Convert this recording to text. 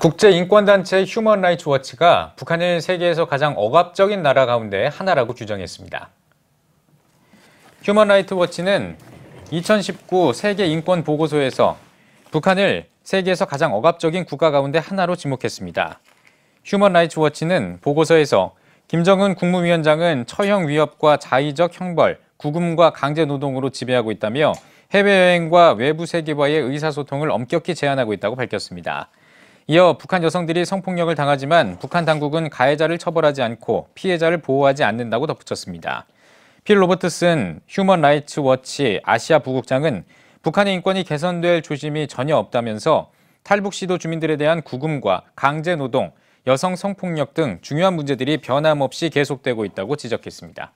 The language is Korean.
국제인권단체 휴먼 라이츠 워치가 북한을 세계에서 가장 억압적인 나라 가운데 하나라고 규정했습니다. 휴먼 라이츠 워치는 2019 세계인권보고서에서 북한을 세계에서 가장 억압적인 국가 가운데 하나로 지목했습니다. 휴먼 라이츠 워치는 보고서에서 김정은 국무위원장은 처형 위협과 자의적 형벌, 구금과 강제노동으로 지배하고 있다며 해외여행과 외부 세계와의 의사소통을 엄격히 제한하고 있다고 밝혔습니다. 이어 북한 여성들이 성폭력을 당하지만 북한 당국은 가해자를 처벌하지 않고 피해자를 보호하지 않는다고 덧붙였습니다. 필 로버트슨 휴먼 라이츠 워치 아시아 부국장은 북한의 인권이 개선될 조짐이 전혀 없다면서 탈북시도 주민들에 대한 구금과 강제 노동, 여성 성폭력 등 중요한 문제들이 변함없이 계속되고 있다고 지적했습니다.